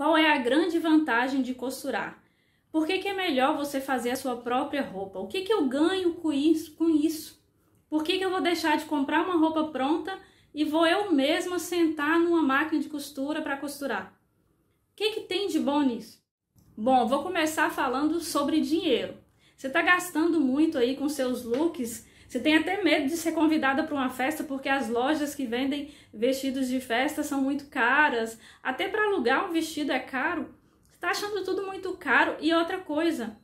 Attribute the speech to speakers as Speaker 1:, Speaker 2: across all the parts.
Speaker 1: Qual é a grande vantagem de costurar? Por que, que é melhor você fazer a sua própria roupa? O que, que eu ganho com isso? Com isso? Por que, que eu vou deixar de comprar uma roupa pronta e vou eu mesma sentar numa máquina de costura para costurar? O que, que tem de bom nisso? Bom, vou começar falando sobre dinheiro. Você está gastando muito aí com seus looks você tem até medo de ser convidada para uma festa porque as lojas que vendem vestidos de festa são muito caras. Até para alugar um vestido é caro. Você está achando tudo muito caro. E outra coisa,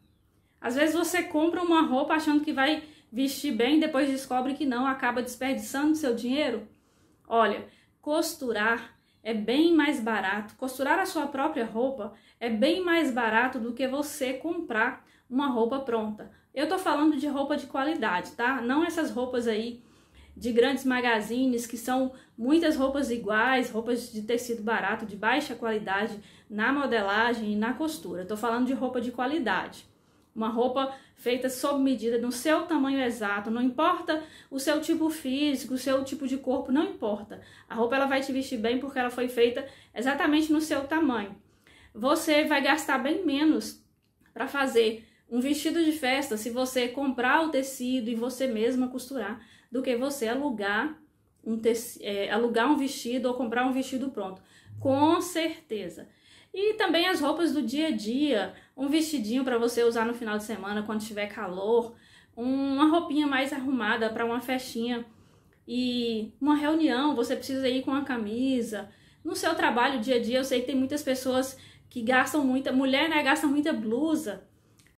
Speaker 1: às vezes você compra uma roupa achando que vai vestir bem, depois descobre que não, acaba desperdiçando seu dinheiro. Olha, costurar é bem mais barato. Costurar a sua própria roupa é bem mais barato do que você comprar uma roupa pronta. Eu tô falando de roupa de qualidade, tá? Não essas roupas aí de grandes magazines que são muitas roupas iguais, roupas de tecido barato, de baixa qualidade na modelagem e na costura. Estou falando de roupa de qualidade. Uma roupa feita sob medida, no seu tamanho exato, não importa o seu tipo físico, o seu tipo de corpo, não importa. A roupa ela vai te vestir bem porque ela foi feita exatamente no seu tamanho. Você vai gastar bem menos para fazer um vestido de festa, se você comprar o tecido e você mesma costurar, do que você alugar um, tecido, é, alugar um vestido ou comprar um vestido pronto. Com certeza. E também as roupas do dia a dia, um vestidinho para você usar no final de semana quando tiver calor, uma roupinha mais arrumada para uma festinha e uma reunião, você precisa ir com a camisa. No seu trabalho dia a dia, eu sei que tem muitas pessoas que gastam muita, mulher né, gasta muita blusa.